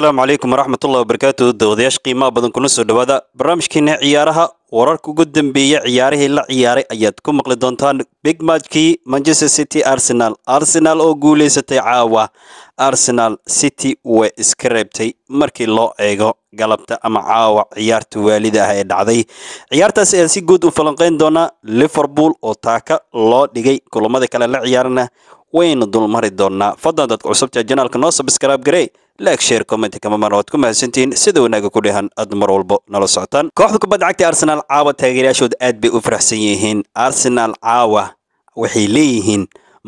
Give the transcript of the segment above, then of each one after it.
asalaamu calaykum waraxmatullahi wabarakaatu dawadayaasha qiimaha badan kuna soo dhowaada barnaamijkeena ciyaaraha wararka ugu dambeeya ciyaarihii la ciyaaray ayaad ku maqli doontaan big matchkii manchester city arsenal arsenal oo guuleysatay caawa arsenal city way iska reebtay markii loo eego galabta ama caawa ciyaarta waalida ah ee dhacday ciyaartaas ayaa si guud u falanqayn doonaa liverpool oo taaka loo dhigay kulamada kale la ciyaarana waynu dulmari doonaa fadlan dadka cusubta janaalka noo sabskraib garey like sheer comment kama marna waad ku mahadsantihiin sida wanaaga ku dhehan aad mar walbo nala socotaan kooxda kubadda cagta arsenaal caawa taageerayaashood aad bay u faraxsan yihiin arsenaal caawa waxay leeyihiin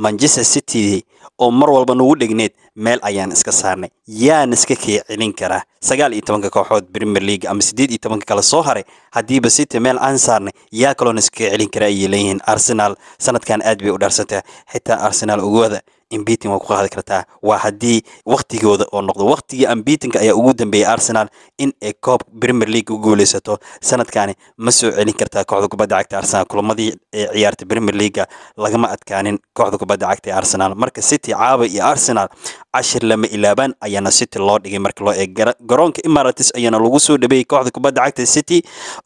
manchester city oo mar walba nugu dhegneed meel ayaan iska saarnay yaan iska keecilin karaa sagaal iyo tobanka kooxood premier league ama siddeed iyo tobanka kale soo haray haddiiba city meel aan saarnay yaa kaloona iska keecilin karaa ayay leeyihiin arsenaal sanadkan aad bay u dhaarsantaa xitaa arsenaal ugoda imbiting waa ku qaadi kartaa waa haddii waqtigooda oo noqdo waktigii ambitinka ayaa ugu dambeeyay arsenal in ay koob premier league u guuleysato sanadkani ma soo celin kartaa kooxda kubadda cagta arsenal kulamadii ee eh, ciyaarta premier leaguea lagama adkaanin kooxda kubadda cagta ee arsenal marka city caaba iyo arsenal cashir lama ilaabaan ayaana city loo dhigay marka loo eeg garoonka imaratis ayaana lagu soo dhabeeyey kooxda kubadda cagta city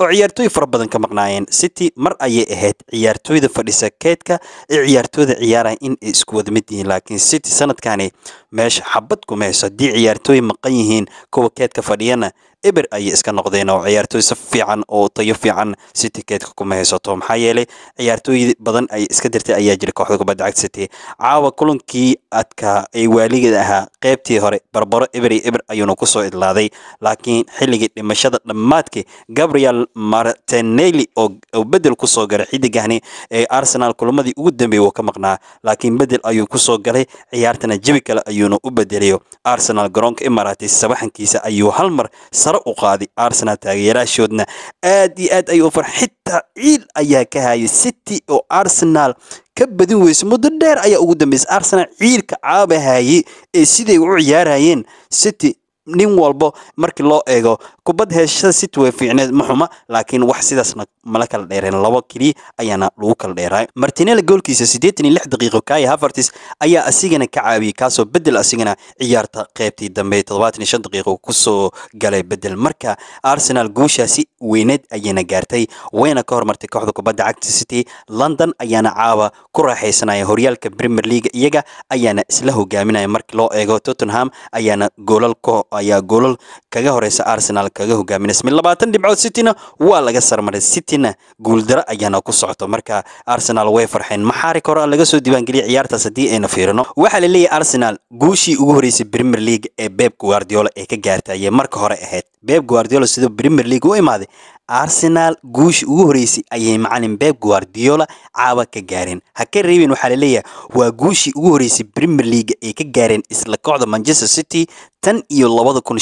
oo ciyaartooy fara badan ka maqnaayeen city mar ayay ahayd ciyaartooyda fadhisa keedka ee ciyaartooyda ciyaaraya in ay isku wada mid yihiin laakiin city sanadkani meesha xabad kumeyso haddii ciyaartooy maqan yihiin kuwa keedka fadhiyana eber ayay iska noqdeen oo ciyaartooy si fiican oo tayo fiican si tikeetka kuma haysato maxaa yeelay ciyaartooy badan ay iska dirtay ayaa jira kooxda kubadda cagta city caawa kulankii adkaa ee waaligeed ahaa qaybtii hore barbaro eber iyo eber ayuuna kusoo idlaaday laakiin xilligii dhimashada dhammaadkii gabriel martinelli oo bedel kusoo galay xidigahni ee arsenal kulamadii ugu dambeeyey wuu ka maqnaa laakiin bedel ayuu kusoo galay ciyaartana jebi kale ayuuna u bedelayo arsenal garoonka imarati sabaxankiisa ayuu hal mar sara sare u qaaday arsenal taageeraashoodna aad iyo aad ayuu ufar xitaa ciil ayaa ka hayay city oo arsenal ka badin weyse muddo dheer ayaa ugu dambeysay arsenal ciilka caabahayay ee siday u ciyaarayeen city nin walbo markii loo eego kubad heeshada city way fiicneed ma xuma laakiin wax sidaasna mala kala dheereen labo keliya ayaana lagu kala dheeraay martinel goolkiisa siddeetan iyo lix daqiiqo kaayi havertis ayaa asigana ka caawiyey kaasoo beddel asigana ciyaarta qeybtii dambe toddobaatan iyo shan daqiiqo kusoo galay bedel marka arsenal guushaasi weyneed ayayna gaartay wayna ka hormartay kooxda kubadda cagta city london ayaana caawa ku raaxaysanaya horyaalka premier league iyaga ayaana isla hogaaminaya markii loo eego tottenham ayaana goolal ayaa goolal kaga horeysa arsenal kaga hogaamin ismi labaatan dhibcood cityna waa laga sarmaray cityna guuldaro ayaana ku socoto marka arsenal way farxeen maxaari hore laga soo diiwaangeliyay ciyaartaas haddii aynu fiirino waxaa la leeyahay arsenal guushii ugu horreysay premier league ee beb guardiola ee ka gaartay ayay marka hore ahayd beb guardiola sidoo premier league u imaaday arsenaal guushii ugu horeysay ayay macalin beb guardiola caawa ka gaareen ha ka reebeen waxaa laleeyahay waa guushii ugu horeysay premier league ay ka gaareen isla kooxda manchester city tan iyo labada kun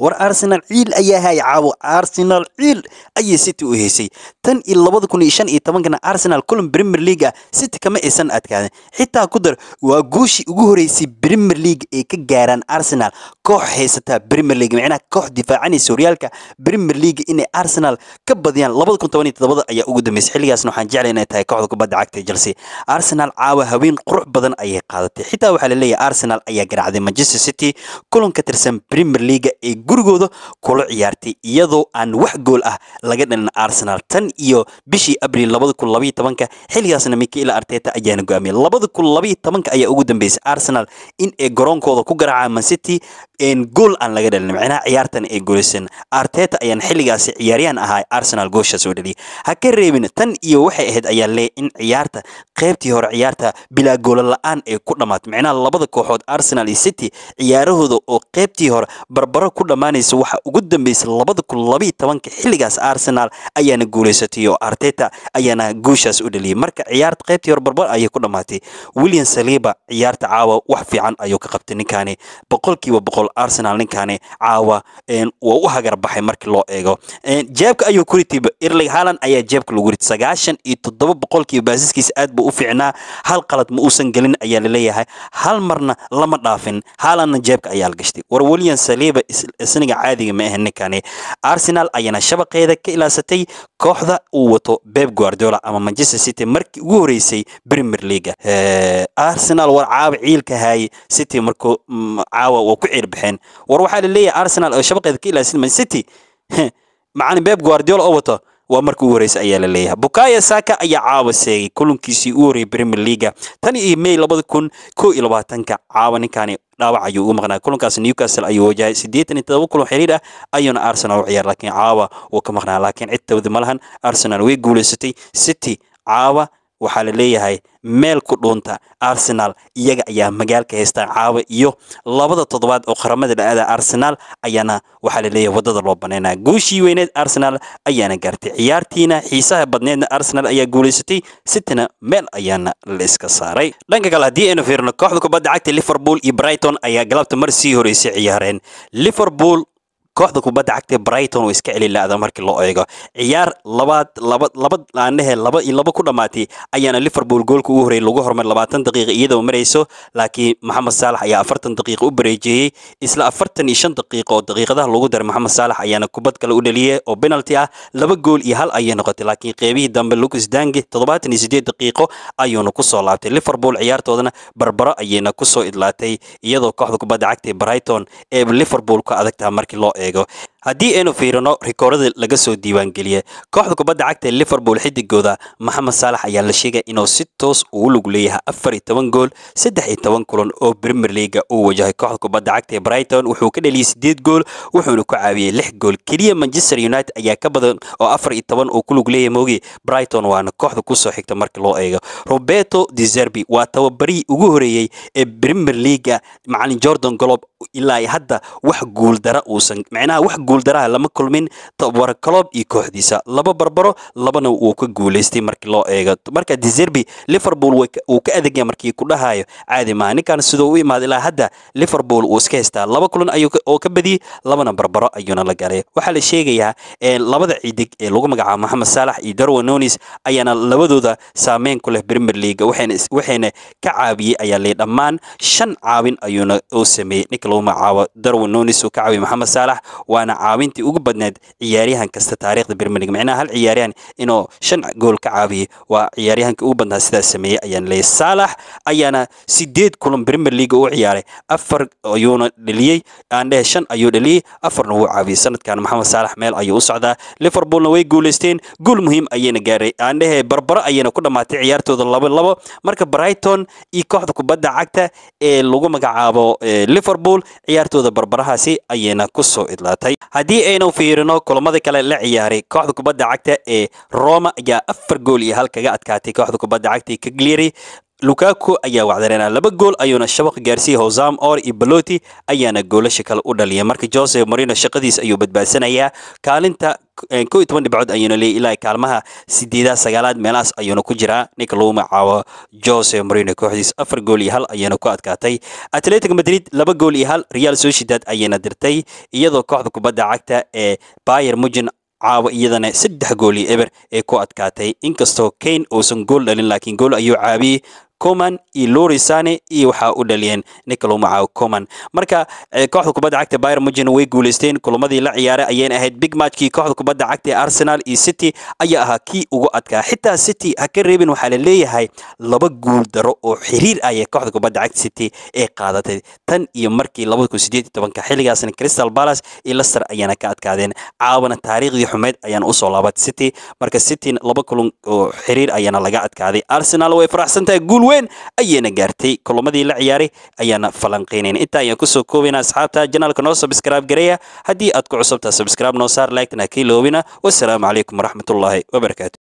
war arsenal ciil ayaa haya caawo arsenal ciil ayay city u heysay tan iyo labada kun arsenal kulan premier league ah city kama aysan adkaaden xitaa ku dar waa guushii ugu horeysay premier league ay ka gaaraan arsenal koox haysataa premier league macnaha koox difaacanaysa horyaalka premier league inay arsenal arsenal ka badiyaan ayaa ugu dambeysay xilligaasna waxaan jeclay inay tahay kooxda kubadda cagta chelsea arsenal caawa haween qurux badan ayay qaadatay xitaa waxaa la leeyahay arsenal ayaa garaacday manchester city kulan ka tirsan premier leaga ee gurigooda kula ciyaartay iyadoo aan wax gool ah laga dhalin arsenal tan iyo bishii abril labada kun labaiyo tobanka xilligaasna mikael arteta ayaana go labada kun labaiyo tobanka ayaa ugu dambeysay arsenal in ay garoonkooda ku garaacaan mancity gool aan laga dhalin micnaha ciyaartan ay guulaysan arteta ayaan xilligaasi ciyaaryahan ayaan ahay arsenal goosha soo dhaliya ha ka reebin tan iyo waxay ahayd ayaa lee in ciyaarta qaybtii hore ciyaarta bilaa goola la ay ku dhammaatay micnaha labada kooxood arsenal iyo city ciyaarahooda oo qaybtii hore barbaro ku dhammaanaysa waxa ugu dambeysay labada kun labiyo tobanka xilligaas arsenal ayaana guulaysatay oo arteta ayaana gooshaas u dhaliyay marka ciyaarta qaybtii hore barbaro ayay ku dhammaatay william saliiba ciyaarta caawa wax fiican ayuu ka qabtay ninkaani boqolkiiba boqol arsenal ninkaani caawa waa u hagar baxay markii loo eego jeebka ayuu ku ritiba irling haalan ayaa jeebka lagu rit sagaashan iyo toddoba boqolkiiba baasiskiisa aad buu u fiicnaa hal qalad ma uusan gelin ayaa laleeyahay hal marna lama dhaafin haalanna jeebka ayaa la gashtay war weliyan saliiba isniga caadiga ma ahe ninkani eh. arsenal ayana shabaqeeda ka ilaasatay kooxda uu wato beb guardiola ama manchester city markii ugu horeysay premier league arsenal war caawa ciilka haay city markuu mm, caawa waa ku ciirbixeen war waxaa laleeyahay arsenal oo shabaqeeda ka ilaasatay mancity macalin beeb guardiol oo wato waa marka ugu horeysa ayaa la leeyahay bukaya saka ayaa caawa seegay kulankiisii u horeeyay Premier League tan iyo May iyo ka caawa ninkani dhaawac ayuu ugu maqnaa kulankaas Newcastle ayuu wajahay iyo 87 kulan xiriir ah ayuuna Arsenal u ciyaar laakiin caawa wuu ka maqnaa laakiin cid tawda malahan Arsenal way guuleysatay City caawa waxaa la leeyahay meel ku dhuunta arsenal iyaga ayaa magaalka haystaa caawa iyo labada toddobaad oo qaramada dhaada arsenal ayaana waxaa la leeyahay waddada loo banaynaa guushii weyneed arsenal ayaana gaartay ciyaartiina xiisaha badneedna arsenal ayaa guuleysatay sitina meel ayaana la iska saaray dhanka kale haddii aynu fiirno kooxda kubadda cagta liverpool iyo brighton ayaa galabta mar sii horeysay ciyaareen liverpool kooxda kubadda cagta brighton oo iska celilaada markii loo eego ciyaar labaad laba aanehe laba iyo laba ku dhammaatay ayaana liverpool goolka ugu horreeyay lagu horumar labaatan daqiiqa iyadoo marayso laakiin maxamed saalax ayaa afartan daqiiqa u bareejeeyey isla afartan iyo shan daqiiqa oo daqiiqadaha lagu daray maxamed saalax ayaana kubad kale u dhaliyey oo penalty ah laba gool iyo hal ayay noqotay laakiin qeybihii dambe lucas dange toddobaatan iyo siddeed daqiiqo ayuuna kusoo laabtay liverpool ciyaartoodana barbaro ayayna kusoo idlaatay iyadoo kooxda kubadda cagta brighton ee liverpool ka adagtaha markii loo eego Lego haddii aynu fiirino rikooradii laga soo diiwaangeliyay kooxda kubadda cagta ee liverpool xidigooda maxamed saalax ayaa la sheegay inuu si toos ugu lug leeyahay afar iyo toban gool saddex iyo toban kulan oo premier leaga uu wajahay kooxda kubadda cagta ee brighton wuxuu ka dhaliyay sideed gool wuxuuna ku caawiyey lix gool keliya manchester united ayaa ka badan oo afar iyo toban uu ku lug leeyahay moogi brighton waana kooxda kusoo xigta marka loo eego roberto deserbi waa tababarihii ugu horeeyey ee premier leaga macalin jordan golob ilaa hadda wax guuldara uusan micnaha wax guul guuldaraha lama kulmin tababara colob iyo kooxdiisa laba barbaro labana wuu ka guulaystay markii loo eego marka deserbi liverpool uu ka adegya markii ku dhahayo caadi maaha ninkan siduu u imaada ilaa hadda liverpool wuu iska haystaa laba kulan oo ka badiyey labana barbaro ayuuna la galay waxaa la sheegayaa labada cidig ee lagu magacaabo maxamed saalax iyo darwa nonis ayaana labadooda saameyn ku leh premier league waxayna ka caabiyey ayaa lee dhammaan shan caabin ayuuna u sameeyey ninka lagu magacaabo darwa nonis uu ka caabiyey moxamed saalax waana caawintii ugu badneed ciyaaryahan kasta taariikhda bermeling micnaha hal ciyaaryahan inuu shan gool ka caabiyey waa ciyaaryahanka ugu badnaa sidaas sameeyey ayaan leeyay saalax ayaana sideed kulan bermer leaga u ciyaaray afar ayuuna dheliyey aan dhehe shan ayuu dheliyey afarna wuu caabiyey sanadkan maxamed saalax meel ayuu u socdaa liverpoolna way guulaysteen guul muhiim ayayna gaaray aan dhehe barbaro ayayna ku dhammaatay ciyaartooda laba labo marka brighton iyo kooxda kubadda cagta ee lagu magacaabo eh, liverpool ciyaartooda barbarahaasi ayayna ku soo idlaatay haddii aynu fiirino kulamada kale la ciyaaray kooxda kubadda cagta ee roma ayaa afar gool iyo hal kaga adkaatay kooxda kubadda cagta ee cagliari lukaku ayaa wacdareena laba gool ayuuna shabaq gaarsiiyey hosam or iyo ayaana goolasha kale u dhaliyay marka jose marino shaqadiis ayuu badbaadsanayaa kaalinta eh, ko toban dhibcood ayuuna leeyay ilaa kaalmaha sideedaa sagaalaad meelahaas ayuuna ku jiraa ninka lagu magacaabo jose marino kooxdiis afar gool iyo hal ayaana ku adkaatay atletic madrid laba gool iyo hal real sociedad ayayna dirtay iyadoo kooxda kubadda cagta ee bayer mujin caawo iyadana saddex gool iyo eber ee ku adkaatay inkastoo kane uusan gool dhalin laakiin gool ayuu caabiyey coman iyo lori sane iyo waxaa u dhaliyeen nicolo macaw coman marka kooxda kubadda cagta byr mugen way guuleysteen kulamadii la ciyaaray ayayna ahayd big matchkii kooxda kubadda cagta arsenal iyo city ayaa ahaa kii ugu adkaa xitaa city ha ka reebin waxaa la leeyahay laba guul daro oo xiriir ayay kooxda kubadda cagta city ee qaadatay tan iyo markii xilligaasna crystal balas iyo lester ayaana ka adkaadeen caawna taariikhdii xumeyd ayaana usoo laabatay city marka cityn laba kulun oo xiriir ayaana laga adkaaday arsenal way faraxsantahay guul weyn ayayna gaartay kulamadii la ciyaaray ayaana falanqaynayn intaa ayaan kusoo koobayna asxaabta janaalka noo sabskraib gareeya haddii aad ku cusubtaa sabskraib noo saar laagtan ha kii loobina wasalaamu calaykum waraxmatullaahi wabarakaatu